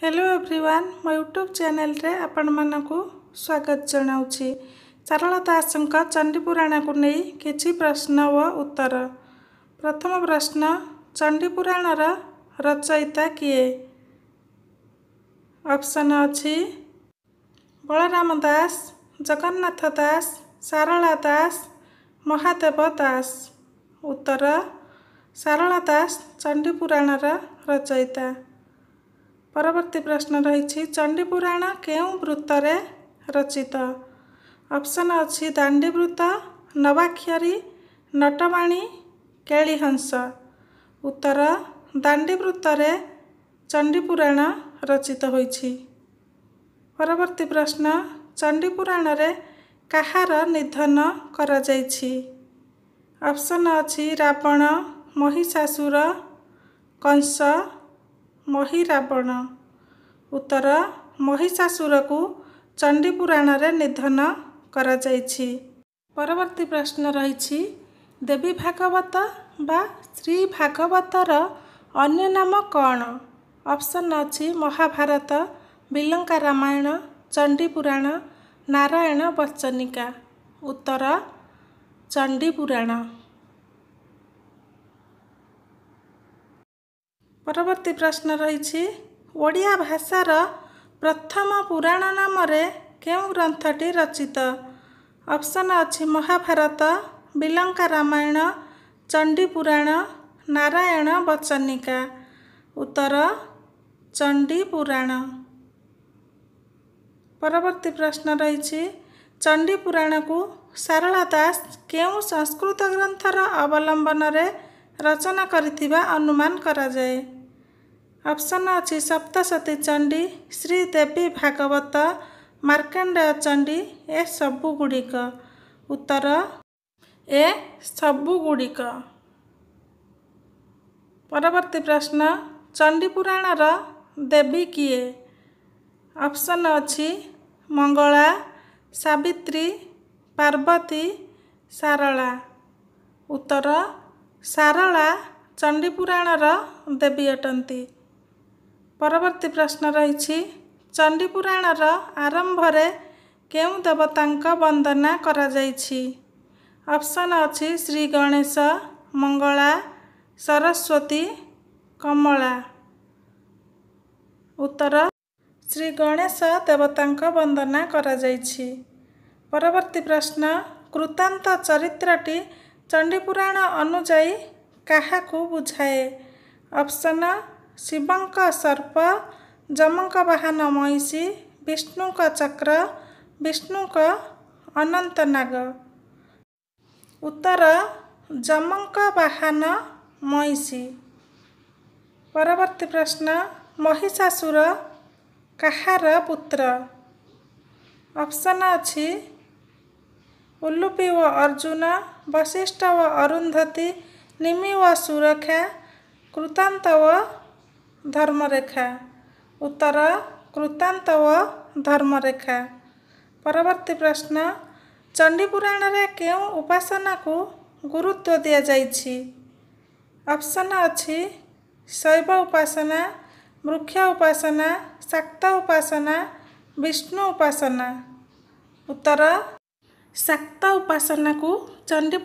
hello everyone ମୋ YouTube ଚ୍ୟାନେଲରେ ଆପଣମାନଙ୍କୁ ସ୍ୱାଗତ ଜଣାଉଛି ସାରଳା ଦାସଙ୍କ ଚଣ୍ଡୀପୁରାଣକୁ ନେଇ କିଛି ପ୍ରଶ୍ନ ଓ ଉତ୍ତର ପ୍ରଥମ ପ୍ରଶ୍ନ ଚଣ୍ଡୀପୁରାଣର ରଚୟିତା କିଏ ଅପ୍ସନ୍ ଅଛି ବଳରାମ ଦାସ ଜଗନ୍ନାଥ ଦାସ ସାରଳା ଦାସ ମହାଦେବ ଦାସ ଉତ୍ତର ସାରଳା ଦାସ ଚଣ୍ଡୀପୁରାଣର ରଚୟିତା ପରବର୍ତ୍ତୀ ପ୍ରଶ୍ନ ରହିଛି ଚଣ୍ଡୀ ପୁରାଣ କେଉଁ ବୃତ୍ତରେ ରଚିତ ଅପ୍ସନ୍ ଅଛି ଦାଣ୍ଡି ବୃତ୍ତ ନବାକ୍ଷରୀ ନଟବାଣୀ କେଳିହଂସ ଉତ୍ତର ଦାଣ୍ଡି ବୃତ୍ତରେ ଚଣ୍ଡୀ ପୁରାଣ ରଚିତ ହୋଇଛି ପରବର୍ତ୍ତୀ ପ୍ରଶ୍ନ ଚଣ୍ଡୀ ପୁରାଣରେ କାହାର ନିଧନ କରାଯାଇଛି ଅପ୍ସନ୍ ଅଛି ରାବଣ ମହିଷାସୁର କଂସ ମହିରାବଣ ଉତ୍ତର ମହିଷାସୁରକୁ ଚଣ୍ଡିପୁରାଣରେ ନିଧନ କରାଯାଇଛି ପରବର୍ତ୍ତୀ ପ୍ରଶ୍ନ ରହିଛି ଦେବୀ ଭାଗବତ ବା ଶ୍ରୀ ଭାଗବତର ଅନ୍ୟ ନାମ କ'ଣ ଅପସନ୍ ଅଛି ମହାଭାରତ ବିଲଙ୍କା ରାମାୟଣ ଚଣ୍ଡିପୁରାଣ ନାରାୟଣ ବଚନିକା ଉତ୍ତର ଚଣ୍ଡିପୁରାଣ ପରବର୍ତ୍ତୀ ପ୍ରଶ୍ନ ରହିଛି ଓଡ଼ିଆ ଭାଷାର ପ୍ରଥମ ପୁରାଣ ନାମରେ କେଉଁ ଗ୍ରନ୍ଥଟି ରଚିତ ଅପ୍ସନ୍ ଅଛି ମହାଭାରତ ବିଲଙ୍କା ରାମାୟଣ ଚଣ୍ଡୀ ପୁରାଣ ନାରାୟଣ ବଚନିକା ଉତ୍ତର ଚଣ୍ଡୀ ପୁରାଣ ପରବର୍ତ୍ତୀ ପ୍ରଶ୍ନ ରହିଛି ଚଣ୍ଡୀ ପୁରାଣକୁ ସାରଳା ଦାସ କେଉଁ ସଂସ୍କୃତ ଗ୍ରନ୍ଥର ଅବଲମ୍ବନରେ ରଚନା କରିଥିବା ଅନୁମାନ କରାଯାଏ ଅପସନ ଅଛି ସପ୍ତସତୀ ଚଣ୍ଡୀ ଶ୍ରୀ ଦେବୀ ଭାଗବତ ମାର୍କଣ୍ଡେୟ ଚଣ୍ଡୀ ଏ ସବୁ ଗୁଡ଼ିକ ଉତ୍ତର ଏ ସବୁ ଗୁଡ଼ିକ ପରବର୍ତ୍ତୀ ପ୍ରଶ୍ନ ଚଣ୍ଡୀ ପୁରାଣର ଦେବୀ କିଏ ଅପସନ ଅଛି ମଙ୍ଗଳା ସାବିତ୍ରୀ ପାର୍ବତୀ ସାରଳା ଉତ୍ତର ସାରଳା ଚଣ୍ଡୀ ପୁରାଣର ଦେବୀ ଅଟନ୍ତି ପରବର୍ତ୍ତୀ ପ୍ରଶ୍ନ ରହିଛି ଚଣ୍ଡୀ ପୁରାଣର ଆରମ୍ଭରେ କେଉଁ ଦେବତାଙ୍କ ବନ୍ଦନା କରାଯାଇଛି ଅପ୍ସନ୍ ଅଛି ଶ୍ରୀ ଗଣେଶ ମଙ୍ଗଳା ସରସ୍ଵତୀ କମଳା ଉତ୍ତର ଶ୍ରୀ ଗଣେଶ ଦେବତାଙ୍କ ବନ୍ଦନା କରାଯାଇଛି ପରବର୍ତ୍ତୀ ପ୍ରଶ୍ନ କୃତାନ୍ତ ଚରିତ୍ରଟି ପୁରାଣ ଅନୁଯାୟୀ କାହାକୁ ବୁଝାଏ ଅପ୍ସନ୍ शिव सर्प जमकहान विष्णु का चक्र का अनंत नाग उत्तर जमक बाहन महिषी परवर्ती प्रश्न महिषासुर काुत्र अप्सन अझ व अर्जुन वशिष्ठ अरुंधति अरुन्धति व सुरक्षा कृतांत व ଧର୍ମରେଖା ଉତ୍ତର କୃତାନ୍ତ ଓ ଧର୍ମରେଖା ପରବର୍ତ୍ତୀ ପ୍ରଶ୍ନ ପୁରାଣରେ କେଉଁ ଉପାସନାକୁ ଗୁରୁତ୍ୱ ଦିଆଯାଇଛି ଅପ୍ସନ୍ ଅଛି ଶୈବ ଉପାସନା ବୃକ୍ଷ ଉପାସନା ଶାକ୍ତ ଉପାସନା ବିଷ୍ଣୁ ଉପାସନା ଉତ୍ତର ଶାକ୍ତ ଉପାସନାକୁ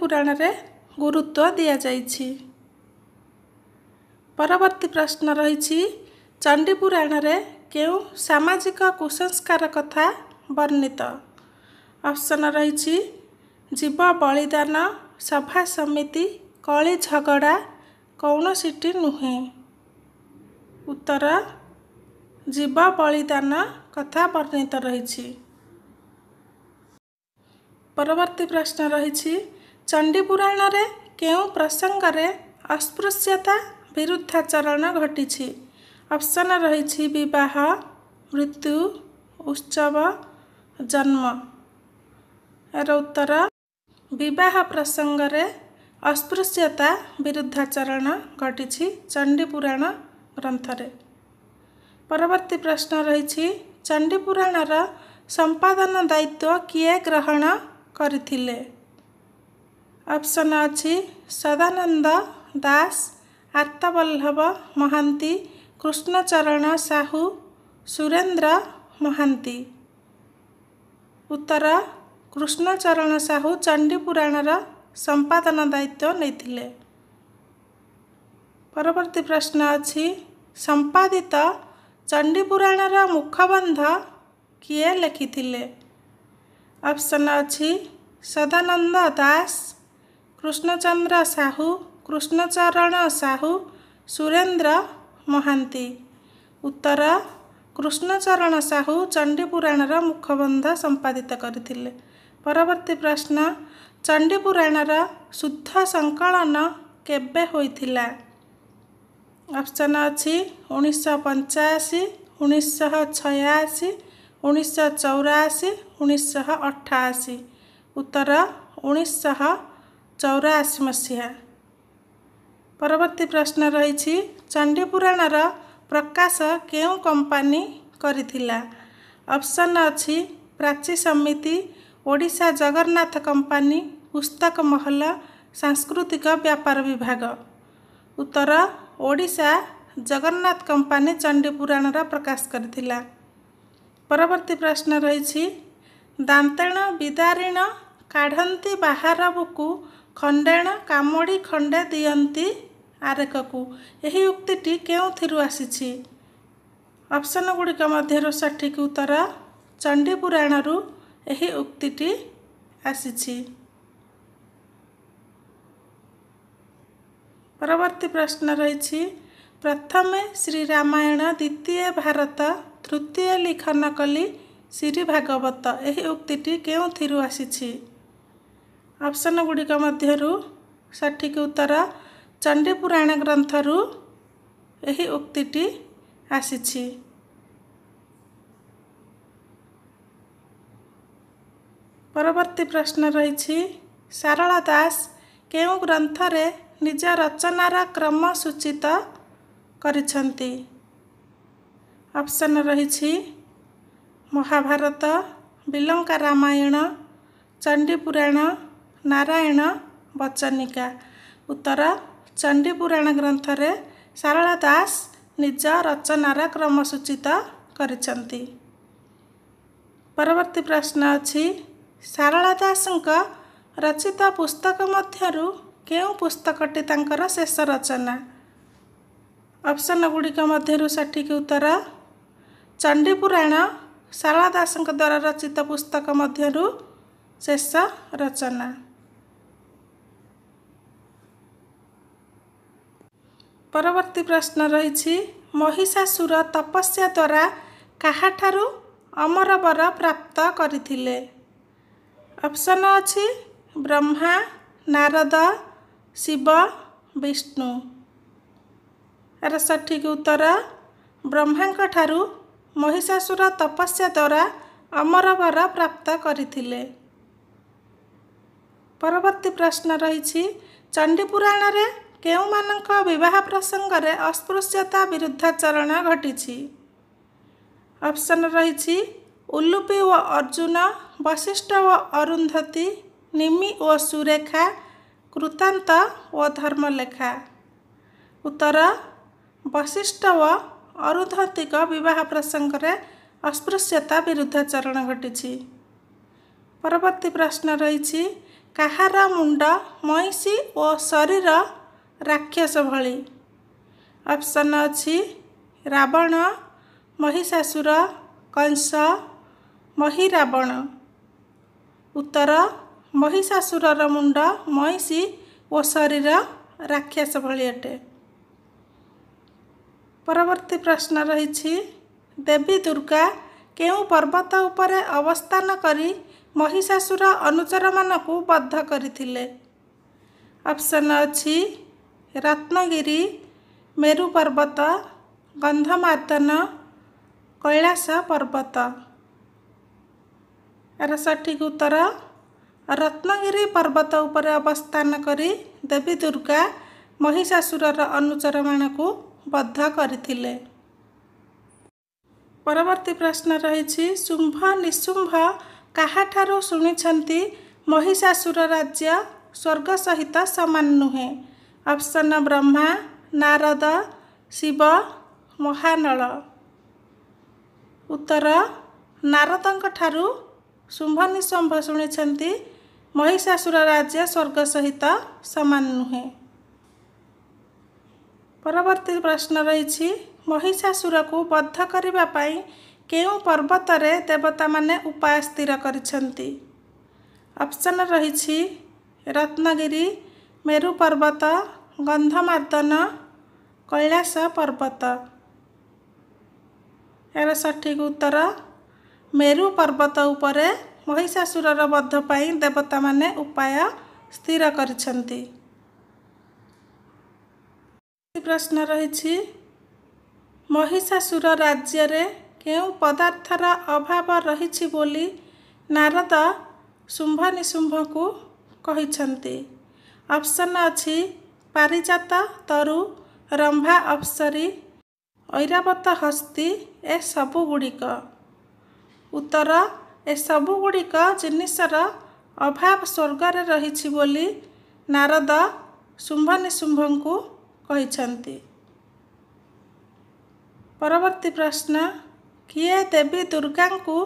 ପୁରାଣରେ ଗୁରୁତ୍ୱ ଦିଆଯାଇଛି ପରବର୍ତ୍ତୀ ପ୍ରଶ୍ନ ରହିଛି ଚଣ୍ଡିପୁରାଣରେ କେଉଁ ସାମାଜିକ କୁସଂସ୍କାର କଥା ବର୍ଣ୍ଣିତ ଅପ୍ସନ୍ ରହିଛି ଜୀବ ବଳିଦାନ ସଭା ସମିତି କଳି ଝଗଡ଼ା କୌଣସିଟି ନୁହେଁ ଉତ୍ତର ଜୀବ ବଳିଦାନ କଥା ବର୍ଣ୍ଣିତ ରହିଛି ପରବର୍ତ୍ତୀ ପ୍ରଶ୍ନ ରହିଛି ଚଣ୍ଡିପୁରାଣରେ କେଉଁ ପ୍ରସଙ୍ଗରେ ଅସ୍ପୃଶ୍ୟତା ବିରୁଦ୍ଧାଚରଣ ଘଟିଛି ଅପସନ ରହିଛି ବିବାହ ମୃତ୍ୟୁ ଉତ୍ସବ ଜନ୍ମ ଏହାର ଉତ୍ତର ବିବାହ ପ୍ରସଙ୍ଗରେ ଅସ୍ପୃଶ୍ୟତା ବିରୁଦ୍ଧାଚରଣ ଘଟିଛି ଚଣ୍ଡିପୁରାଣ ଗ୍ରନ୍ଥରେ ପରବର୍ତ୍ତୀ ପ୍ରଶ୍ନ ରହିଛି ପୁରାଣର ସମ୍ପାଦନ ଦାୟିତ୍ୱ କିଏ ଗ୍ରହଣ କରିଥିଲେ ଅପସନ ଅଛି ସଦାନନ୍ଦ ଦାସ आर्तवल्लभ महान्त कृष्णचरण साहु सुरेन्द्र महान्त उत्तर कृष्णचरण साहु चणीपुराण र सम्पादना दायित्व नै परवर्ती प्रश्न अझ सम्पादित चण्डीपुरण र मुखन्ध कि लेखिदि अप्सन अझ सदानन्द दास कृष्णचन्द्र साहु କୃଷ୍ଣଚରଣ ସାହୁ ସୁରେନ୍ଦ୍ର ମହାନ୍ତି ଉତ୍ତର କୃଷ୍ଣଚରଣ ସାହୁ ପୁରାଣର ମୁଖବନ୍ଧ ସମ୍ପାଦିତ କରିଥିଲେ ପରବର୍ତ୍ତୀ ପ୍ରଶ୍ନ ଚଣ୍ଡିପୁରାଣର ଶୁଦ୍ଧ ସଂକଳନ କେବେ ହୋଇଥିଲା ଅପସନ୍ ଅଛି ଉଣେଇଶହ ପଞ୍ଚାଅଶୀ ଉଣେଇଶହ ଛୟାଅଶୀ ଉଣେଇଶହ ଚଉରାଅଶୀ ଉଣେଇଶହ ଅଠାଅଶୀ ଉତ୍ତର ଉଣେଇଶହ ଚଉରାଅଶୀ ମସିହା ପରବର୍ତ୍ତୀ ପ୍ରଶ୍ନ ରହିଛି ଚଣ୍ଡୀ ପୁରାଣର ପ୍ରକାଶ କେଉଁ କମ୍ପାନୀ କରିଥିଲା ଅପ୍ସନ୍ ଅଛି ପ୍ରାଚୀ ସମିତି ଓଡ଼ିଶା ଜଗନ୍ନାଥ କମ୍ପାନୀ ପୁସ୍ତକ ମହଲ ସାଂସ୍କୃତିକ ବ୍ୟାପାର ବିଭାଗ ଉତ୍ତର ଓଡ଼ିଶା ଜଗନ୍ନାଥ କମ୍ପାନୀ ଚଣ୍ଡୀ ପୁରାଣର ପ୍ରକାଶ କରିଥିଲା ପରବର୍ତ୍ତୀ ପ୍ରଶ୍ନ ରହିଛି ଦାନ୍ତେଣ ବିଦାରିଣ କାଢ଼ନ୍ତି ବାହାର ବୁକୁ ଖଣ୍ଡେଣ କାମୁଡ଼ି ଖଣ୍ଡେ ଦିଅନ୍ତି ଆରେକକୁ ଏହି ଉକ୍ତିଟି କେଉଁଥିରୁ ଆସିଛି ଅପସନ୍ ଗୁଡ଼ିକ ମଧ୍ୟରୁ ସଠିକ ଉତ୍ତର ଚଣ୍ଡୀ ପୁରାଣରୁ ଏହି ଉକ୍ତିଟି ଆସିଛି ପରବର୍ତ୍ତୀ ପ୍ରଶ୍ନ ରହିଛି ପ୍ରଥମେ ଶ୍ରୀ ରାମାୟଣ ଦ୍ୱିତୀୟ ଭାରତ ତୃତୀୟ ଲିଖନ କଲି ଶ୍ରୀ ଭାଗବତ ଏହି ଉକ୍ତିଟି କେଉଁଥିରୁ ଆସିଛି ଅପସନ୍ ଗୁଡ଼ିକ ମଧ୍ୟରୁ ସଠିକ ଉତ୍ତର ଚଣ୍ଡୀ ପୁରାଣ ଗ୍ରନ୍ଥରୁ ଏହି ଉକ୍ତିଟି ଆସିଛି ପରବର୍ତ୍ତୀ ପ୍ରଶ୍ନ ରହିଛି ସାରଳା ଦାସ କେଉଁ ଗ୍ରନ୍ଥରେ ନିଜ ରଚନାର କ୍ରମ ସୂଚିତ କରିଛନ୍ତି ଅପ୍ସନ୍ ରହିଛି ମହାଭାରତ ବିଲଙ୍କା ରାମାୟଣ ଚଣ୍ଡୀପୁରାଣ ନାରାୟଣ ବଚନିକା ଉତ୍ତର ପୁରାଣ ଗ୍ରନ୍ଥରେ ସାରଳା ଦାସ ନିଜ ରଚନାର କ୍ରମ ସୂଚିତ କରିଛନ୍ତି ପରବର୍ତ୍ତୀ ପ୍ରଶ୍ନ ଅଛି ସାରଳା ଦାସଙ୍କ ରଚିତ ପୁସ୍ତକ ମଧ୍ୟରୁ କେଉଁ ପୁସ୍ତକଟି ତାଙ୍କର ଶେଷ ରଚନା ଅପସନ୍ ଗୁଡ଼ିକ ମଧ୍ୟରୁ ସଠିକ ଉତ୍ତର ପୁରାଣ ସାରଳା ଦାସଙ୍କ ଦ୍ୱାରା ରଚିତ ପୁସ୍ତକ ମଧ୍ୟରୁ ଶେଷ ରଚନା ପରବର୍ତ୍ତୀ ପ୍ରଶ୍ନ ରହିଛି ମହିଷାସୁର ତପସ୍ୟା ଦ୍ୱାରା କାହାଠାରୁ ଅମରବର ପ୍ରାପ୍ତ କରିଥିଲେ ଅପସନ୍ ଅଛି ବ୍ରହ୍ମା ନାରଦ ଶିବ ବିଷ୍ଣୁ ଏହାର ସଠିକ ଉତ୍ତର ବ୍ରହ୍ମାଙ୍କ ଠାରୁ ମହିଷାସୁର ତପସ୍ୟା ଦ୍ୱାରା ଅମର ବର ପ୍ରାପ୍ତ କରିଥିଲେ ପରବର୍ତ୍ତୀ ପ୍ରଶ୍ନ ରହିଛି ଚଣ୍ଡୀ ପୁରାଣରେ କେଉଁମାନଙ୍କ ବିବାହ ପ୍ରସଙ୍ଗରେ ଅସ୍ପୃଶ୍ୟତା ବିରୁଦ୍ଧାଚରଣ ଘଟିଛି ଅପସନ୍ ରହିଛି ଉଲୁପି ଓ ଅର୍ଜୁନ ବଶିଷ୍ଠ ଓ ଅରୁନ୍ଧତି ନିମି ଓ ସୁରେଖା କୃତାନ୍ତ ଓ ଧର୍ମଲେଖା ଉତ୍ତର ବଶିଷ୍ଠ ଓ ଅରୁନ୍ଧତୀଙ୍କ ବିବାହ ପ୍ରସଙ୍ଗରେ ଅସ୍ପୃଶ୍ୟତା ବିରୁଦ୍ଧାଚରଣ ଘଟିଛି ପରବର୍ତ୍ତୀ ପ୍ରଶ୍ନ ରହିଛି କାହାର ମୁଣ୍ଡ ମଇଁଷି ଓ ଶରୀର ରାକ୍ଷସ ଭଳି ଅପସନ୍ ଅଛି ରାବଣ ମହିଷାସୁର କଂସ ମହି ରାବଣ ଉତ୍ତର ମହିଷାସୁରର ମୁଣ୍ଡ ମଇଁଷି ଓ ଶରୀର ରାକ୍ଷସ ଭଳି ଅଟେ ପରବର୍ତ୍ତୀ ପ୍ରଶ୍ନ ରହିଛି ଦେବୀ ଦୁର୍ଗା କେଉଁ ପର୍ବତ ଉପରେ ଅବସ୍ଥାନ କରି ମହିଷାସୁର ଅନୁଚରମାନଙ୍କୁ ବଦ୍ଧ କରିଥିଲେ ଅପସନ୍ ଅଛି ରତ୍ନଗିରି ମେରୁ ପର୍ବତ ଗନ୍ଧମାର୍ଦ୍ଦନ କୈଳାସ ପର୍ବତ ଏହାର ସଠିକ୍ ଉତ୍ତର ରତ୍ନଗିରି ପର୍ବତ ଉପରେ ଅବସ୍ଥାନ କରି ଦେବୀ ଦୁର୍ଗା ମହିଷାସୁରର ଅନୁଚରମାନଙ୍କୁ ବଦ୍ଧ କରିଥିଲେ ପରବର୍ତ୍ତୀ ପ୍ରଶ୍ନ ରହିଛି ଶୁମ୍ଭ ନିଶୁମ୍ଭ କାହାଠାରୁ ଶୁଣିଛନ୍ତି ମହିଷାସୁର ରାଜ୍ୟ ସ୍ୱର୍ଗ ସହିତ ସମାନ ନୁହେଁ ଅପସନ୍ ବ୍ରହ୍ମା ନାରଦ ଶିବ ମହାନଳ ଉତ୍ତର ନାରଦଙ୍କ ଠାରୁ ଶୁମ୍ଭ ନିଶୁମ୍ଭ ଶୁଣିଛନ୍ତି ମହିଷାସୁର ରାଜ୍ୟ ସ୍ୱର୍ଗ ସହିତ ସମାନ ନୁହେଁ ପରବର୍ତ୍ତୀ ପ୍ରଶ୍ନ ରହିଛି ମହିଷାସୁରକୁ ବଦ୍ଧ କରିବା ପାଇଁ କେଉଁ ପର୍ବତରେ ଦେବତାମାନେ ଉପାୟ ସ୍ଥିର କରିଛନ୍ତି ଅପସନ୍ ରହିଛି ରତ୍ନଗିରି ମେରୁ ପର୍ବତ ଗନ୍ଧମାର୍ଦ୍ଦନ କୈଳାସ ପର୍ବତ ଏହାର ସଠିକ୍ ଉତ୍ତର ମେରୁ ପର୍ବତ ଉପରେ ମହିଷାସୁରର ବଧ ପାଇଁ ଦେବତାମାନେ ଉପାୟ ସ୍ଥିର କରିଛନ୍ତି ପ୍ରଶ୍ନ ରହିଛି ମହିଷାସୁର ରାଜ୍ୟରେ କେଉଁ ପଦାର୍ଥର ଅଭାବ ରହିଛି ବୋଲି ନାରଦ ଶୁମ୍ଭନିଶୁମ୍ଭକୁ କହିଛନ୍ତି ଅପସନ୍ ଅଛି ପାରିଜାତ ତରୁ ରମ୍ଭା ଅପ୍ସରୀ ଐରାବତ ହସ୍ତି ଏସବୁ ଗୁଡ଼ିକ ଉତ୍ତର ଏସବୁ ଗୁଡ଼ିକ ଜିନିଷର ଅଭାବ ସ୍ୱର୍ଗରେ ରହିଛି ବୋଲି ନାରଦ ଶୁମ୍ଭନିଶୁମ୍ଭଙ୍କୁ କହିଛନ୍ତି ପରବର୍ତ୍ତୀ ପ୍ରଶ୍ନ କିଏ ଦେବୀ ଦୁର୍ଗାଙ୍କୁ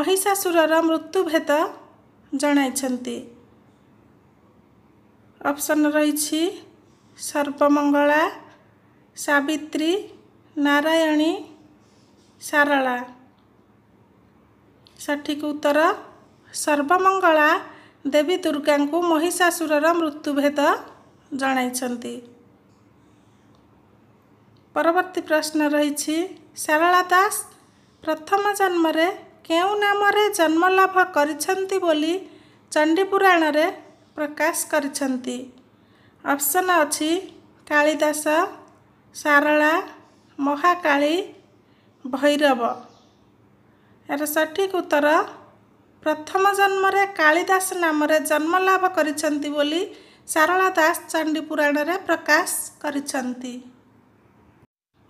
ମହିଷାସୁରର ମୃତ୍ୟୁଭେଦ ଜଣାଇଛନ୍ତି ଅପସନ୍ ରହିଛି ସର୍ବମଙ୍ଗଳା ସାବିତ୍ରୀ ନାରାୟଣୀ ସାରଳା ସଠିକ ଉତ୍ତର ସର୍ବମଙ୍ଗଳା ଦେବୀ ଦୁର୍ଗାଙ୍କୁ ମହିଷାସୁରର ମୃତ୍ୟୁଭେଦ ଜଣାଇଛନ୍ତି ପରବର୍ତ୍ତୀ ପ୍ରଶ୍ନ ରହିଛି ସାରଳା ଦାସ ପ୍ରଥମ ଜନ୍ମରେ କେଉଁ ନାମରେ ଜନ୍ମଲାଭ କରିଛନ୍ତି ବୋଲି ଚଣ୍ଡିପୁରାଣରେ ପ୍ରକାଶ କରିଛନ୍ତି ଅପସନ ଅଛି କାଳିଦାସ ସାରଳା ମହାକାଳୀ ଭୈରବ ଏର ସଠିକ୍ ଉତ୍ତର ପ୍ରଥମ ଜନ୍ମରେ କାଳିଦାସ ନାମରେ ଜନ୍ମ ଲାଭ କରିଛନ୍ତି ବୋଲି ସାରଳା ଦାସ ଚାଣ୍ଡି ପୁରାଣରେ ପ୍ରକାଶ କରିଛନ୍ତି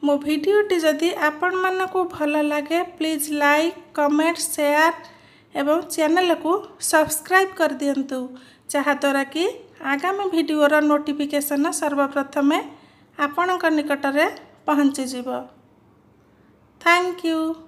ମୋ ଭିଡ଼ିଓଟି ଯଦି ଆପଣମାନଙ୍କୁ ଭଲ ଲାଗେ ପ୍ଲିଜ୍ ଲାଇକ୍ କମେଣ୍ଟ ସେୟାର ଏବଂ ଚ୍ୟାନେଲକୁ ସବସ୍କ୍ରାଇବ୍ କରିଦିଅନ୍ତୁ ଯାହାଦ୍ୱାରା କି ଆଗାମୀ ଭିଡ଼ିଓର ନୋଟିଫିକେସନ୍ ସର୍ବପ୍ରଥମେ ଆପଣଙ୍କ ନିକଟରେ ପହଞ୍ଚିଯିବ ଥ୍ୟାଙ୍କ ୟୁ